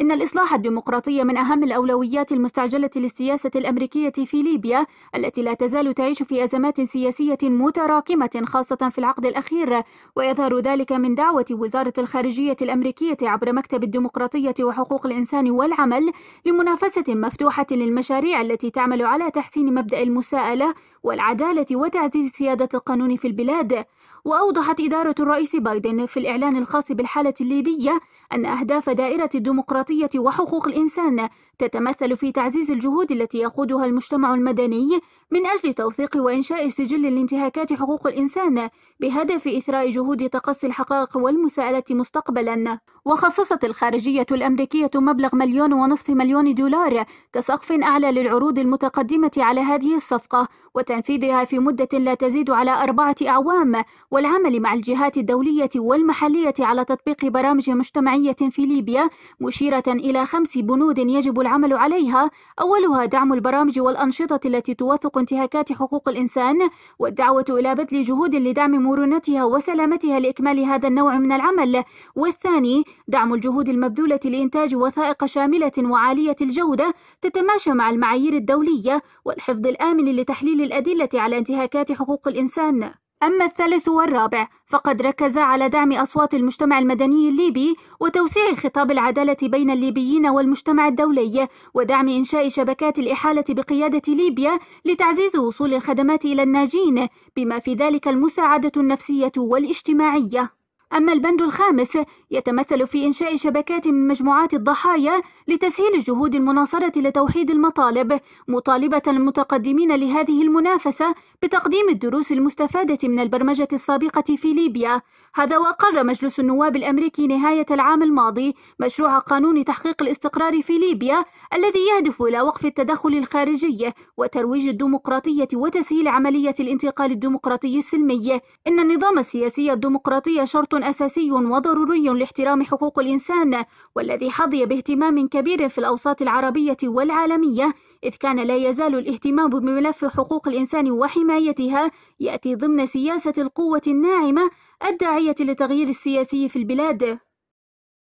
إن الإصلاح الديمقراطي من أهم الأولويات المستعجلة للسياسة الأمريكية في ليبيا التي لا تزال تعيش في أزمات سياسية متراكمة خاصة في العقد الأخير ويظهر ذلك من دعوة وزارة الخارجية الأمريكية عبر مكتب الديمقراطية وحقوق الإنسان والعمل لمنافسة مفتوحة للمشاريع التي تعمل على تحسين مبدأ المساءلة والعدالة وتعزيز سيادة القانون في البلاد وأوضحت إدارة الرئيس بايدن في الإعلان الخاص بالحالة الليبية أن أهداف دائرة الديمقراطية وحقوق الإنسان تتمثل في تعزيز الجهود التي يقودها المجتمع المدني من أجل توثيق وإنشاء سجل لانتهاكات حقوق الإنسان بهدف إثراء جهود تقصي الحقائق والمساءلة مستقبلا وخصصت الخارجية الأمريكية مبلغ مليون ونصف مليون دولار كسقف أعلى للعروض المتقدمة على هذه الصفقة وتنفيذها في مدة لا تزيد على أربعة أعوام والعمل مع الجهات الدولية والمحلية على تطبيق برامج مجتمعية في ليبيا مشيرة إلى خمس بنود يجب العمل عليها أولها دعم البرامج والأنشطة التي توثق انتهاكات حقوق الإنسان والدعوة إلى بذل جهود لدعم مرونتها وسلامتها لإكمال هذا النوع من العمل والثاني دعم الجهود المبذولة لإنتاج وثائق شاملة وعالية الجودة تتماشى مع المعايير الدولية والحفظ الآمن لتحليل الأدلة على انتهاكات حقوق الإنسان أما الثالث والرابع فقد ركز على دعم أصوات المجتمع المدني الليبي وتوسيع خطاب العدالة بين الليبيين والمجتمع الدولي ودعم إنشاء شبكات الإحالة بقيادة ليبيا لتعزيز وصول الخدمات إلى الناجين بما في ذلك المساعدة النفسية والاجتماعية أما البند الخامس يتمثل في إنشاء شبكات من مجموعات الضحايا لتسهيل جهود المناصرة لتوحيد المطالب مطالبة المتقدمين لهذه المنافسة بتقديم الدروس المستفادة من البرمجة السابقة في ليبيا هذا وأقر مجلس النواب الأمريكي نهاية العام الماضي مشروع قانون تحقيق الاستقرار في ليبيا الذي يهدف إلى وقف التدخل الخارجي وترويج الديمقراطية وتسهيل عملية الانتقال الديمقراطي السلمي إن النظام السياسي الديمقراطي شرط أساسي وضروري لاحترام حقوق الإنسان والذي حظي باهتمام كبير في الأوساط العربية والعالمية إذ كان لا يزال الاهتمام بملف حقوق الإنسان وحمايته حمايتها يأتي ضمن سياسة القوة الناعمة الداعية للتغيير السياسي في البلاد